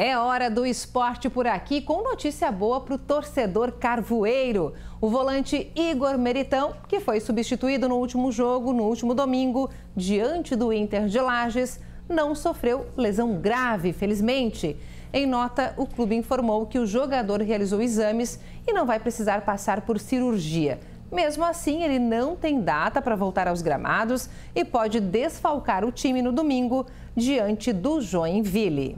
É hora do esporte por aqui com notícia boa para o torcedor carvoeiro. O volante Igor Meritão, que foi substituído no último jogo, no último domingo, diante do Inter de Lages, não sofreu lesão grave, felizmente. Em nota, o clube informou que o jogador realizou exames e não vai precisar passar por cirurgia. Mesmo assim, ele não tem data para voltar aos gramados e pode desfalcar o time no domingo diante do Joinville.